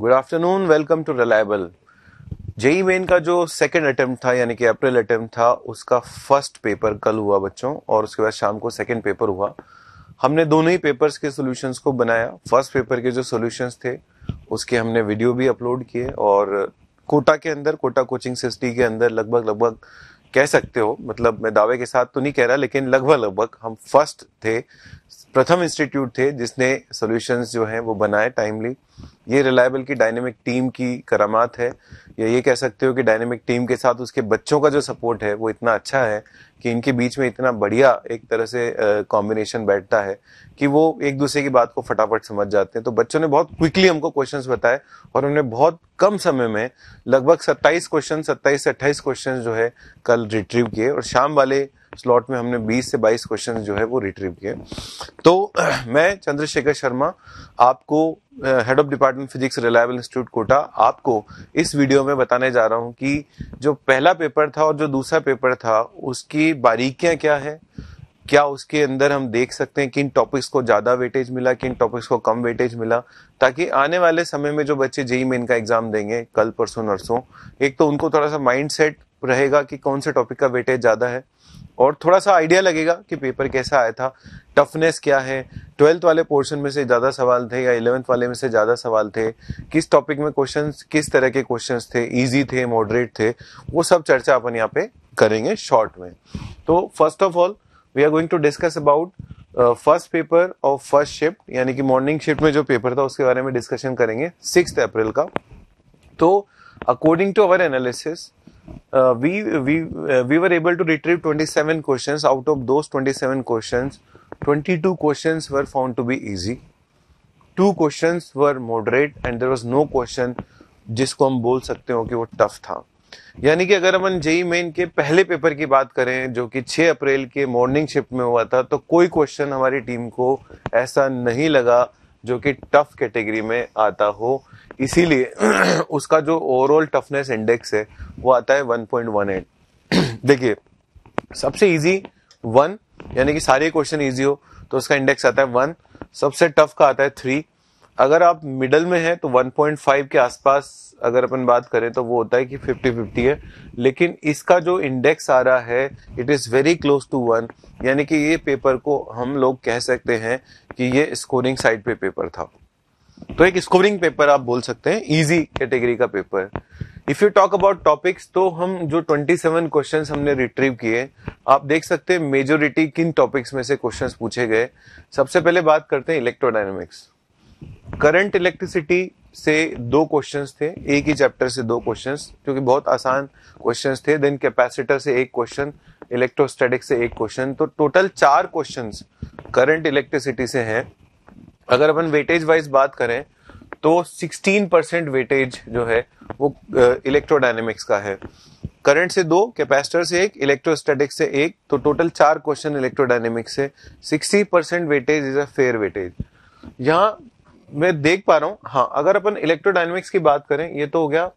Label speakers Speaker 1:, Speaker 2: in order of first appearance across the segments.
Speaker 1: Good afternoon welcome to reliable JEE main का जो second attempt था यानी कि अप्रैल अटेम्प्ट था उसका फर्स्ट पेपर कल हुआ बच्चों और उसके बाद शाम को सेकेंड पेपर हुआ हमने दोनों ही पेपर्स के सॉल्यूशंस को बनाया फर्स्ट पेपर के जो सॉल्यूशंस थे उसके हमने वीडियो भी अपलोड किए और कोटा के अंदर कोटा कोचिंग सिस्टी के अंदर लगभग लगभग कह सकते हो मतलब मैं दावे के साथ तो नहीं कह रहा लेकिन लगभग लगभग हम फर्स्ट थे प्रथम इंस्टीट्यूट थे जिसने सॉल्यूशंस जो हैं वो बनाए टाइमली ये रिलायबल की डायनेमिक टीम की करामात है या ये कह सकते हो कि डायनेमिक टीम के साथ उसके बच्चों का जो सपोर्ट है वो इतना अच्छा है कि इनके बीच में इतना बढ़िया एक तरह से कॉम्बिनेशन बैठता है कि वो एक दूसरे की बात को फटाफट समझ जाते हैं तो बच्चों ने बहुत क्विकली हमको क्वेश्चन बताए और उन्होंने बहुत कम समय में लगभग सत्ताईस क्वेश्चन सत्ताईस से अट्ठाईस क्वेश्चन जो है कल रिट्रीव किए और शाम वाले स्लॉट में हमने 20 से 22 क्वेश्चंस जो है वो रिट्रीव किए तो मैं चंद्रशेखर शर्मा आपको head of department physics reliable institute Kota आपको इस वीडियो में बताने जा रहा हूँ कि जो पहला पेपर था और जो दूसरा पेपर था उसकी बारीकियाँ क्या है क्या उसके अंदर हम देख सकते हैं किन टॉपिक्स को ज़्यादा वेटेज मिला किन टॉपिक्स को कम वेटेज मिला ताकि आने वाले समय में जो बच्चे जेई मेन का एग्ज़ाम देंगे कल परसों नरसों एक तो उनको थोड़ा सा माइंड रहेगा कि कौन से टॉपिक का वेटेज ज़्यादा है और थोड़ा सा आइडिया लगेगा कि पेपर कैसा आया था टफनेस क्या है ट्वेल्थ वाले पोर्शन में से ज़्यादा सवाल थे या इलेवंथ वाले में से ज़्यादा सवाल थे किस टॉपिक में क्वेश्चन किस तरह के क्वेश्चन थे ईजी थे मॉडरेट थे वो सब चर्चा अपन यहाँ पे करेंगे शॉर्ट में तो first of all we are going to discuss about first paper और फर्स्ट शिफ्ट यानी कि मॉर्निंग शिफ्ट में जो पेपर था उसके बारे में डिस्कशन करेंगे सिक्स अप्रैल का तो according to our analysis uh, we we uh, we were able to retrieve 27 questions out of those 27 questions 22 questions were found to be easy two questions were moderate and there was no question जिसको हम बोल सकते हो कि वो tough था यानी कि अगर हम जेई मेन के पहले पेपर की बात करें जो कि 6 अप्रैल के मॉर्निंग शिफ्ट में हुआ था तो कोई क्वेश्चन हमारी टीम को ऐसा नहीं लगा जो कि टफ कैटेगरी में आता हो इसीलिए उसका जो ओवरऑल टफनेस इंडेक्स है वो आता है 1.18 देखिए सबसे इजी वन यानी कि सारे क्वेश्चन इजी हो तो उसका इंडेक्स आता है वन सबसे टफ का आता है थ्री अगर आप मिडल में हैं तो 1.5 के आसपास अगर अपन बात करें तो वो होता है कि 50 50 है लेकिन इसका जो इंडेक्स आ रहा है it is very close to one यानी कि ये पेपर को हम लोग कह सकते हैं कि ये स्कोरिंग साइड पे पेपर था तो एक स्कोरिंग पेपर आप बोल सकते हैं इजी कैटेगरी का paper if you talk about topics तो हम जो 27 क्वेश्चन हमने रिट्रीव किए आप देख सकते हैं मेजोरिटी किन टॉपिक्स में से क्वेश्चन पूछे गए सबसे पहले बात करते हैं इलेक्ट्रोडाइनमिक्स करंट इलेक्ट्रिसिटी से दो क्वेश्चंस थे एक ही चैप्टर से दो क्वेश्चंस क्योंकि बहुत आसान क्वेश्चंस थे देन कैपेसिटर से एक क्वेश्चन इलेक्ट्रोस्टैटिक से एक क्वेश्चन तो टोटल चार क्वेश्चंस करंट इलेक्ट्रिसिटी से हैं अगर अपन वेटेज वाइज बात करें तो 16 परसेंट वेटेज जो है वो इलेक्ट्रोडाइनेमिक्स का है करंट से दो कैपेसिटर से एक इलेक्ट्रोस्टैटिक से एक तो टोटल चार क्वेश्चन इलेक्ट्रोडाइनेमिक्स से 60 percent weightage is a fair weightage यहाँ मैं देख पा रहा हूं हाँ अगर अपन इलेक्ट्रोडाइनमिक्स की बात करें ये तो हो गया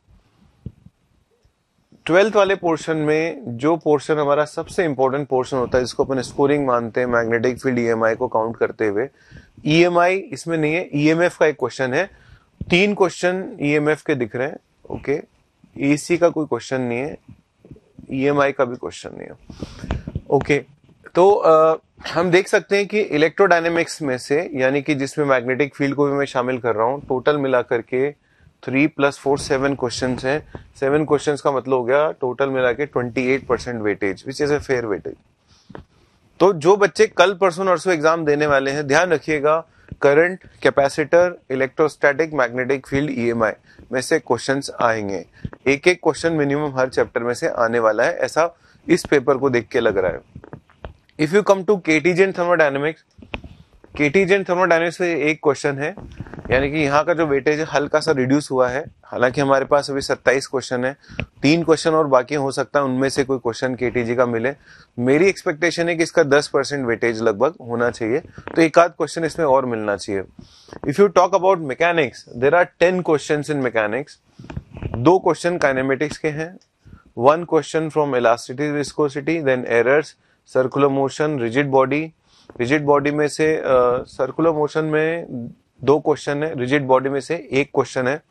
Speaker 1: ट्वेल्थ वाले पोर्शन में जो पोर्शन हमारा सबसे इंपॉर्टेंट पोर्शन होता है जिसको अपन स्कोरिंग मानते हैं मैग्नेटिक फील्ड ई को काउंट करते हुए ई e इसमें नहीं है ई e का एक क्वेश्चन है तीन क्वेश्चन ई e के दिख रहे हैं ओके एसी का कोई क्वेश्चन नहीं है ई का भी क्वेश्चन नहीं है ओके तो आ, हम देख सकते हैं कि इलेक्ट्रोडायनेमिक्स में से यानी कि जिसमें मैग्नेटिक फील्ड को भी मैं शामिल कर रहा हूँ टोटल मिला करके three plus four seven question है सेवन क्वेश्चन का मतलब हो गया टोटल मिला के twenty eight percent weightage which is a fair weightage तो जो बच्चे कल परसों नरसों एग्जाम देने वाले हैं ध्यान रखिएगा current capacitor electrostatic magnetic field ई में से क्वेश्चंस आएंगे एक एक क्वेश्चन मिनिमम हर चैप्टर में से आने वाला है ऐसा इस पेपर को देख के लग रहा है if you come to KTG and thermodynamics KTG and thermodynamics से एक क्वेश्चन है यानी कि यहाँ का जो वेटेज हल्का सा रिड्यूस हुआ है हालांकि हमारे पास अभी 27 क्वेश्चन है तीन क्वेश्चन और बाकी हो सकता है उनमें से कोई क्वेश्चन केटीजी का मिले मेरी एक्सपेक्टेशन है कि इसका 10 परसेंट वेटेज लगभग होना चाहिए तो एक आध क्वेश्चन इसमें और मिलना चाहिए if you talk about mechanics there are ten question in mechanics दो क्वेश्चन काइनेमेटिक्स के हैं one question from elasticity viscosity then errors circular motion rigid body rigid body में से सर्कुलर uh, मोशन में दो क्वेश्चन है रिजिड बॉडी में से एक क्वेश्चन है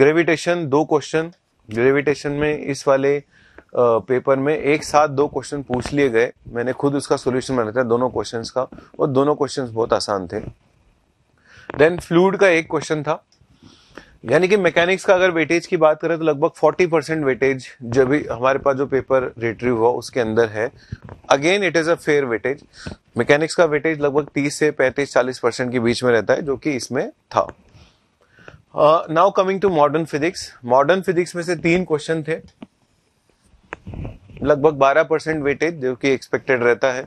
Speaker 1: ग्रेविटेशन दो क्वेश्चन ग्रेविटेशन में इस वाले पेपर में एक साथ दो क्वेश्चन पूछ लिए गए मैंने खुद उसका सोल्यूशन बनाया था दोनों क्वेश्चंस का और दोनों क्वेश्चंस बहुत आसान थे देन फ्लूड का एक क्वेश्चन था यानी कि मैकेनिक्स का अगर वेटेज की बात करें तो लगभग 40 परसेंट वेटेज जो भी हमारे पास जो पेपर रिट्रीव हुआ उसके अंदर है again it is a fair weightage mechanics का वेटेज लगभग 30 से 35 40 परसेंट के बीच में रहता है जो कि इसमें था now coming to modern physics modern physics में से तीन क्वेश्चन थे लगभग 12 परसेंट वेटेज जो कि एक्सपेक्टेड रहता है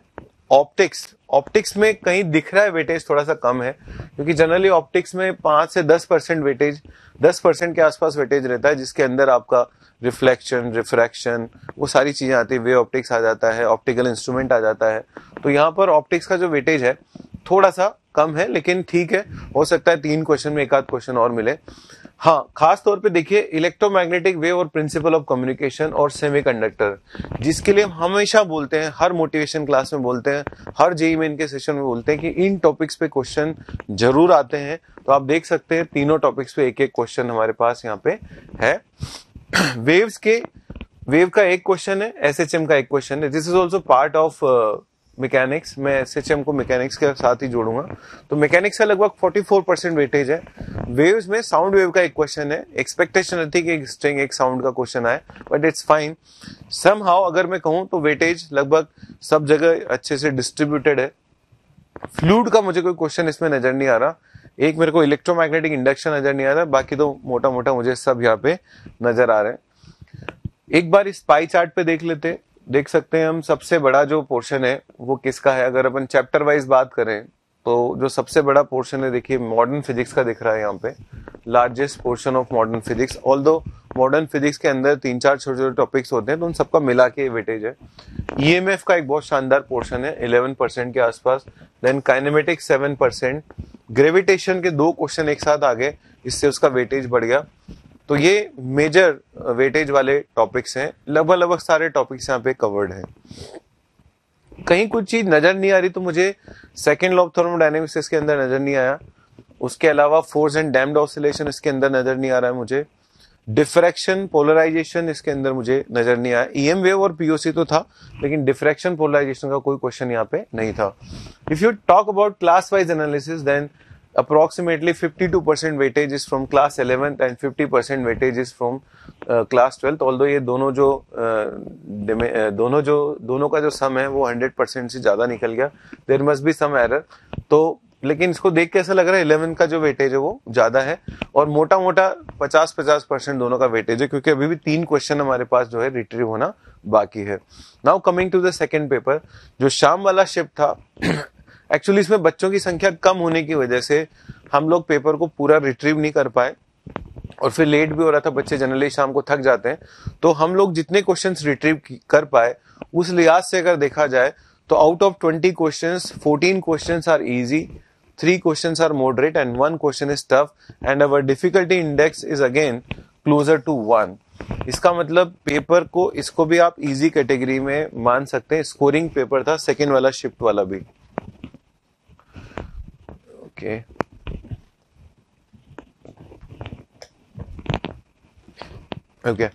Speaker 1: ऑप्टिक्स ऑप्टिक्स में कहीं दिख रहा है वेटेज थोड़ा सा कम है क्योंकि जनरली ऑप्टिक्स में पांच से दस परसेंट वेटेज दस परसेंट के आसपास वेटेज रहता है जिसके अंदर आपका रिफ्लेक्शन रिफ्रैक्शन वो सारी चीज़ें आती है वे ऑप्टिक्स आ जाता है ऑप्टिकल इंस्ट्रूमेंट आ जाता है तो यहाँ पर ऑप्टिक्स का जो वेटेज है थोड़ा सा कम है लेकिन ठीक है हो सकता है तीन क्वेश्चन में एक आध क्वेश्चन और मिले हाँ खास तौर पे देखिए इलेक्ट्रोमैग्नेटिक वेव और प्रिंसिपल ऑफ कम्युनिकेशन और सेमीकंडक्टर जिसके लिए हम हमेशा बोलते हैं हर मोटिवेशन क्लास में बोलते हैं हर जेई में इनके सेशन में बोलते हैं कि इन टॉपिक्स पे क्वेश्चन जरूर आते हैं तो आप देख सकते हैं तीनों टॉपिक्स पे एक एक क्वेश्चन हमारे पास यहाँ पे है वेव्स के वेव का एक क्वेश्चन है एस का एक क्वेश्चन है this is also part of mechanics मैं एस एच एम को मैकेनिक्स के साथ ही जोड़ूंगा तो मैकेनिक्स का लगभग 44 परसेंट वेटेज है वेव्स में साउंड वेव का एक क्वेश्चन है एक्सपेक्टेशन रहती है कि एक स्ट्रिंग एक साउंड का क्वेश्चन आए but it's fine somehow अगर मैं कहूँ तो वेटेज लगभग सब जगह अच्छे से डिस्ट्रीब्यूटेड है फ्लूड का मुझे कोई क्वेश्चन इसमें नजर नहीं आ रहा एक मेरे को इलेक्ट्रोमैग्नेटिक इंडक्शन नजर नहीं आ रहा बाकी तो मोटा मोटा मुझे सब यहाँ पे नजर आ रहे हैं एक बार इस पाई चार्ट पे देख लेते हैं देख सकते हैं हम सबसे बड़ा जो पोर्शन है वो किसका है अगर अपन चैप्टर वाइज बात करें तो जो सबसे बड़ा पोर्शन है देखिए मॉडर्न फिजिक्स का दिख रहा है यहाँ पे largest portion of modern physics although modern physics के अंदर तीन चार छोटे छोटे टॉपिक्स होते हैं तो उन सबका मिला के वेटेज है ई e का एक बहुत शानदार पोर्शन है इलेवन परसेंट के आसपास then kinematic seven percent gravitation के दो क्वेश्चन एक साथ आ गए इससे उसका वेटेज बढ़ गया तो ये मेजर वेटेज uh, वाले टॉपिक्स हैं लगभग लगभग सारे टॉपिक्स यहाँ पे कवर्ड हैं कहीं कुछ चीज नजर नहीं आ रही तो मुझे सेकेंड लॉ ऑफ थर्मोडाइनमिक्स इसके अंदर नजर नहीं आया उसके अलावा फोर्स एंड डैम्ड ऑसिलेशन इसके अंदर नजर नहीं आ रहा है मुझे डिफ्रैक्शन पोलराइजेशन इसके अंदर मुझे नजर नहीं आया ई एम वेव और पीओसी तो था लेकिन डिफ्रैक्शन पोलराइजेशन का कोई क्वेश्चन यहाँ पे नहीं था if you talk about class wise analysis then approximately 52% weightage is from class 11th and 50% weightage is from uh, class 12th although ye dono jo uh, dono jo dono ka jo sum hai wo 100% se zyada nikal gaya there must be some error to लेकिन इसको देख के ऐसा लग रहा है eleven का जो वेटेज है वो ज़्यादा है और मोटा मोटा पचास पचास परसेंट दोनों का वेटेज है क्योंकि अभी भी तीन क्वेश्चन हमारे पास जो है रिट्रीव होना बाकी है now coming to the second paper जो शाम वाला शिफ्ट था एक्चुअली इसमें बच्चों की संख्या कम होने की वजह से हम लोग पेपर को पूरा रिट्रीव नहीं कर पाए और फिर लेट भी हो रहा था बच्चे जनरली शाम को थक जाते हैं तो हम लोग जितने क्वेश्चन रिट्रीव कर पाए उस लिहाज से अगर देखा जाए तो out of twenty question fourteen question are easy three question are moderate and one question is tough and our difficulty index is again closer to one इसका मतलब पेपर को इसको भी आप इजी कैटेगरी में मान सकते हैं स्कोरिंग पेपर था सेकेंड वाला शिफ्ट वाला भी Okay. ओके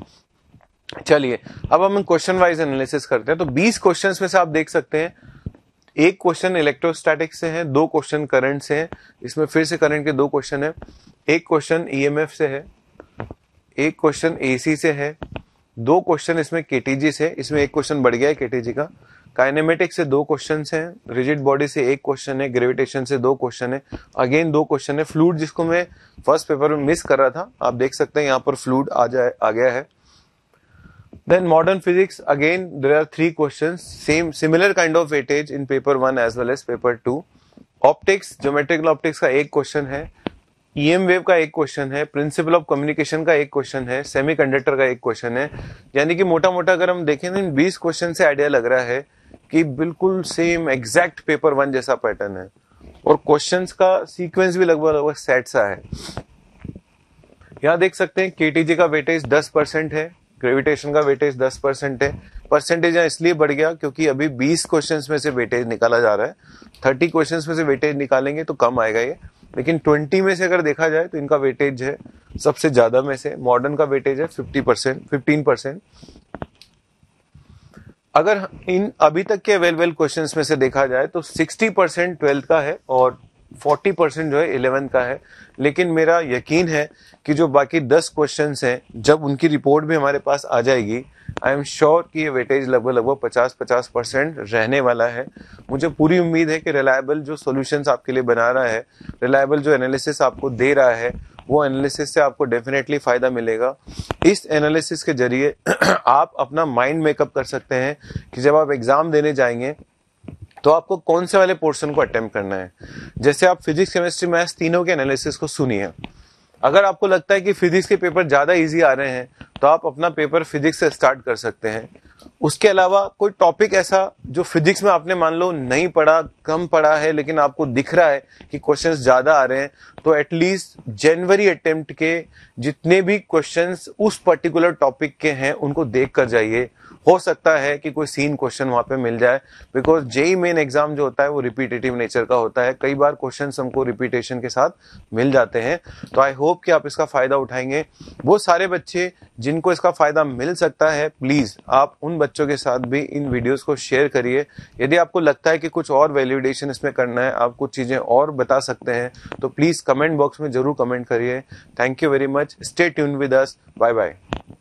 Speaker 1: चलिए अब हम क्वेश्चन वाइज एनालिसिस करते हैं तो 20 क्वेश्चंस में से आप देख सकते हैं एक क्वेश्चन इलेक्ट्रोस्टैटिक से है दो क्वेश्चन करंट से है इसमें फिर से करंट के दो क्वेश्चन है एक क्वेश्चन ईएमएफ e से है एक क्वेश्चन एसी से है दो क्वेश्चन इसमें केटीजी से इसमें एक क्वेश्चन बढ़ गया है केटीजी का काइनेमेटिक से दो क्वेश्चन हैं रिजिड बॉडी से एक क्वेश्चन है ग्रेविटेशन से दो क्वेश्चन है अगेन दो क्वेश्चन है फ्लूड जिसको मैं फर्स्ट पेपर में मिस कर रहा था आप देख सकते हैं यहाँ पर फ्लूड आ जाए आ गया है then modern physics again there are three question same similar kind of weightage in paper one as well as paper two optics geometrical optics का एक क्वेश्चन है ई एम वेव का एक क्वेश्चन है प्रिंसिपल ऑफ कम्युनिकेशन का एक question है semi conductor का एक क्वेश्चन है यानी कि मोटा मोटा अगर हम देखें तो इन बीस क्वेश्चन से आइडिया लग रहा है कि बिल्कुल सेम एग्जैक्ट पेपर वन जैसा पैटर्न है और क्वेश्चंस का सीक्वेंस भी लगभग लगभग सेट सा है यहां देख सकते हैं केटीजी का वेटेज 10 परसेंट है ग्रेविटेशन का वेटेज 10 परसेंट है परसेंटेज यहां इसलिए बढ़ गया क्योंकि अभी 20 क्वेश्चंस में से वेटेज निकाला जा रहा है 30 क्वेश्चंस में से वेटेज निकालेंगे तो कम आएगा ये लेकिन 20 में से अगर देखा जाए तो इनका वेटेज है सबसे ज़्यादा में से मॉडर्न का वेटेज है फिफ्टी परसेंट फिफ्टीन परसेंट अगर इन अभी तक के वेल वेल क्वेश्चन में से देखा जाए तो 60 परसेंट ट्वेल्थ का है और 40 परसेंट जो है इलेवेंथ का है लेकिन मेरा यकीन है कि जो बाकी 10 क्वेश्चन हैं जब उनकी रिपोर्ट भी हमारे पास आ जाएगी आई एम श्योर कि ये वेटेज लगभग लगभग 50 50 परसेंट रहने वाला है मुझे पूरी उम्मीद है कि रिलायबल जो सॉल्यूशंस आपके लिए बना रहा है रिलायबल जो एनालिसिस आपको दे रहा है वो एनालिसिस से आपको डेफिनेटली फ़ायदा मिलेगा इस एनालिसिस के जरिए आप अपना माइंड मेकअप कर सकते हैं कि जब आप एग्ज़ाम देने जाएंगे तो आपको कौन से वाले पोर्शन को अटेम्प्ट करना है जैसे आप फिजिक्स केमिस्ट्री मैथ्स तीनों के एनालिसिस को सुनिए अगर आपको लगता है कि फिजिक्स के पेपर ज़्यादा इजी आ रहे हैं तो आप अपना पेपर फिजिक्स से स्टार्ट कर सकते हैं उसके अलावा कोई टॉपिक ऐसा जो फिजिक्स में आपने मान लो नहीं पढ़ा कम पढ़ा है लेकिन आपको दिख रहा है कि क्वेश्चंस ज़्यादा आ रहे हैं तो एटलीस्ट जनवरी अटेम्प्ट के जितने भी क्वेश्चंस उस पर्टिकुलर टॉपिक के हैं उनको देख कर जाइए हो सकता है कि कोई सीन क्वेश्चन वहां पे मिल जाए बिकॉज जेई मेन एग्जाम जो होता है वो रिपीटेटिव नेचर का होता है कई बार क्वेश्चन हमको रिपीटेशन के साथ मिल जाते हैं तो आई होप कि आप इसका फायदा उठाएंगे वो सारे बच्चे जिनको इसका फायदा मिल सकता है प्लीज आप उन बच्चों के साथ भी इन वीडियोज को शेयर करिए यदि आपको लगता है कि कुछ और वैल्यूडेशन इसमें करना है आप कुछ चीजें और बता सकते हैं तो प्लीज कमेंट बॉक्स में जरूर कमेंट करिए thank you very much stay tune with us bye bye